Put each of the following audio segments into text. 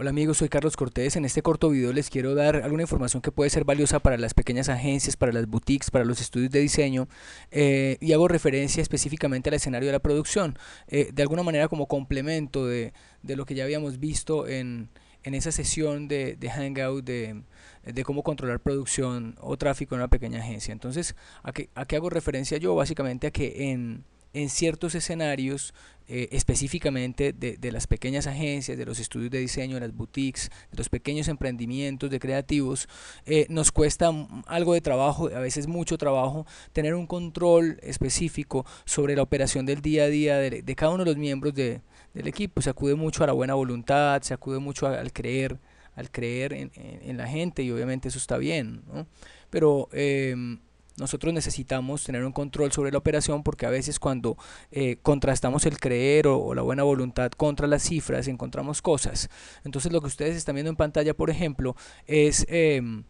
Hola amigos, soy Carlos Cortés. En este corto video les quiero dar alguna información que puede ser valiosa para las pequeñas agencias, para las boutiques, para los estudios de diseño eh, y hago referencia específicamente al escenario de la producción, eh, de alguna manera como complemento de, de lo que ya habíamos visto en, en esa sesión de, Hangout de, de, cómo controlar producción o tráfico en una pequeña agencia. Entonces, ¿a ¿a qué hago referencia yo? Básicamente a que en en ciertos escenarios, eh, específicamente de, de, las pequeñas agencias, de los estudios de diseño, de las boutiques, de los pequeños emprendimientos de creativos, eh, nos cuesta algo de trabajo, a veces mucho trabajo, tener un control específico sobre la operación del día a día de, de cada uno de los miembros de, del equipo. Se acude mucho a la buena voluntad, se acude mucho al creer al creer en, en, en, la gente y obviamente eso está bien, ¿no? pero eh, nosotros necesitamos tener un control sobre la operación porque a veces cuando eh, contrastamos el creer o, la buena voluntad contra las cifras encontramos cosas. Entonces lo que ustedes están viendo en pantalla, por ejemplo, es... Em,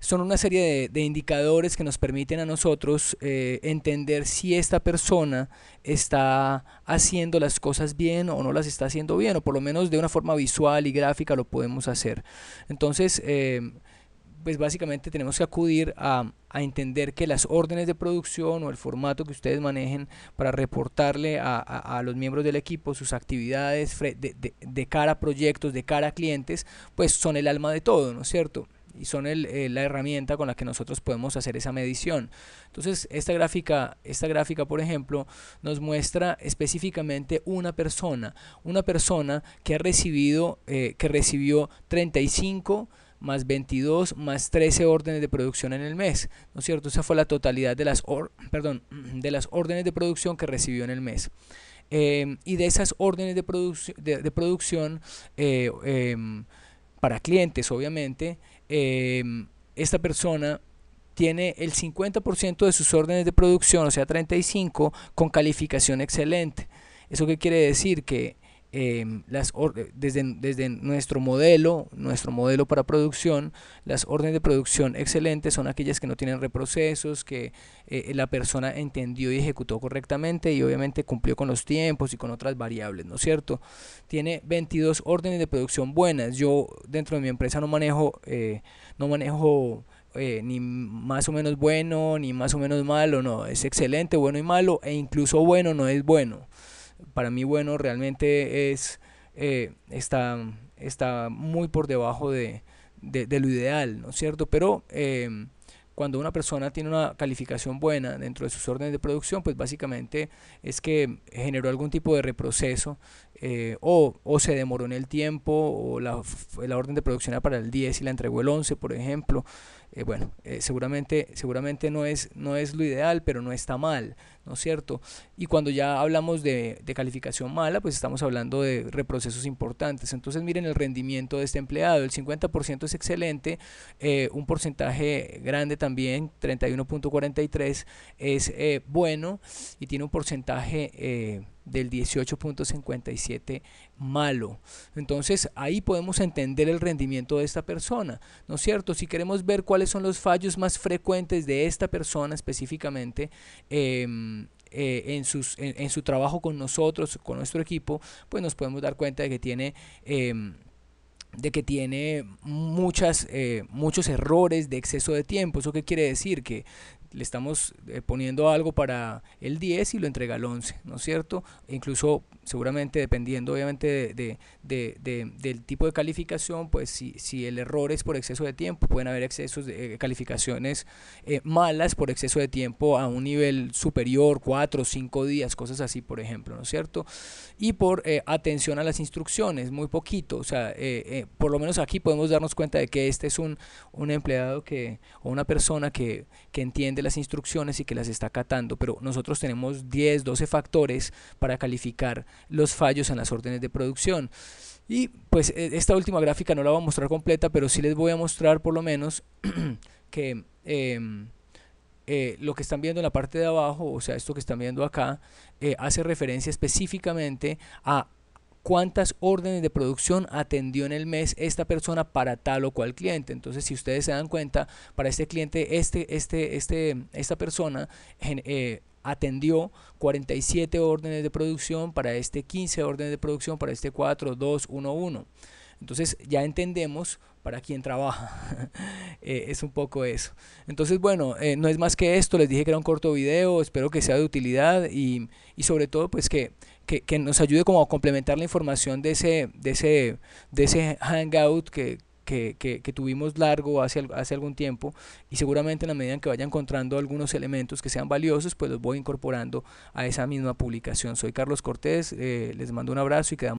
son una serie de, indicadores que nos permiten a nosotros eh, entender si esta persona está haciendo las cosas bien o no las está haciendo bien, o por lo menos de una forma visual y gráfica lo podemos hacer. Entonces, em, pues básicamente tenemos que acudir a, entender que las órdenes de producción o el formato que ustedes manejen para reportarle a, los miembros del equipo sus actividades de, cara a proyectos, de cara a clientes, pues son el alma de todo, ¿no es cierto? Y son el, eh, la herramienta con la que nosotros podemos hacer esa medición. Entonces, esta gráfica, esta gráfica, por ejemplo, nos muestra específicamente una persona, una persona que ha recibido, eh, que recibió 35 más 22 más 13 órdenes de producción en el mes, ¿no es cierto? Esa fue la totalidad de las, perdón, de las órdenes de producción que recibió en el mes. Em, y de esas órdenes de, de, producción eh, em, para clientes, obviamente, em, esta persona tiene el 50% de sus órdenes de producción, o sea, 35, con calificación excelente. ¿Eso qué quiere decir? Que Em, las desde, nuestro modelo, nuestro modelo para producción, las órdenes de producción excelentes son aquellas que no tienen reprocesos, que eh, eh, la persona entendió y ejecutó correctamente y obviamente cumplió con los tiempos y con otras variables, ¿no es cierto? Tiene 22 órdenes de producción buenas. Yo dentro de mi empresa no manejo, eh, no manejo ni más o menos bueno, ni más o menos malo, no, es excelente, bueno y malo, e incluso bueno no es bueno para mí bueno realmente es, eh, está, está muy por debajo de, de, lo ideal, ¿no es cierto? Pero eh, cuando una persona tiene una calificación buena dentro de sus órdenes de producción, pues básicamente es que generó algún tipo de reproceso eh, o, o, se demoró en el tiempo o la, la, orden de producción era para el 10 y la entregó el 11, por ejemplo. Eh, bueno, eh, seguramente, seguramente no, es, no es lo ideal, pero no está mal, ¿no es cierto? Y cuando ya hablamos de, calificación mala, pues estamos hablando de reprocesos importantes. Entonces miren el rendimiento de este empleado, el 50% es excelente, eh, un porcentaje grande también, 31.43 es bueno y tiene un porcentaje del 18.57 malo. Entonces ahí podemos entender el rendimiento de esta persona, ¿no es cierto? Si queremos ver cuáles son los fallos más frecuentes de esta persona específicamente, em, eh, en, su trabajo con nosotros, con nuestro equipo, pues nos podemos dar cuenta de que tiene... Em, de que tiene muchas, eh, muchos errores de exceso de tiempo. ¿Eso qué quiere decir? Que le estamos eh, poniendo algo para el 10 y lo entrega al 11, ¿no es cierto? E incluso seguramente dependiendo obviamente de, del tipo de calificación, pues si, si, el error es por exceso de tiempo, pueden haber excesos de eh, calificaciones eh, malas por exceso de tiempo a un nivel superior, cuatro o cinco días, cosas así, por ejemplo, ¿no es cierto? Y por eh, atención a las instrucciones, muy poquito, o sea, por lo menos aquí podemos darnos cuenta de que este es un, un empleado que, o una persona que, que entiende las instrucciones y que las está acatando, pero nosotros tenemos 10, 12 factores para calificar los fallos en las órdenes de producción. Y pues e, esta última gráfica no la voy a mostrar completa, pero sí les voy a mostrar por lo menos que em, eh, lo que están viendo en la parte de abajo, o sea, esto que están viendo acá, eh, hace referencia específicamente a cuántas órdenes de producción atendió en el mes esta persona para tal o cual cliente. Entonces, si ustedes se dan cuenta, para este cliente, este, este, este, esta persona eh, atendió 47 órdenes de producción para este 15 órdenes de producción para este 4, 2, 1, 1. Entonces ya entendemos para quién trabaja. Eh, es un poco eso. Entonces, bueno, eh, no es más que esto. Les dije que era un corto video. Espero que sea de utilidad y, sobre todo, pues que, que, nos ayude como a complementar la información de ese, de ese, de ese hangout que, que, tuvimos largo hace, hace algún tiempo y seguramente en la medida en que vaya encontrando algunos elementos que sean valiosos, pues los voy incorporando a esa misma publicación. Soy Carlos Cortés, eh, les mando un abrazo y quedamos.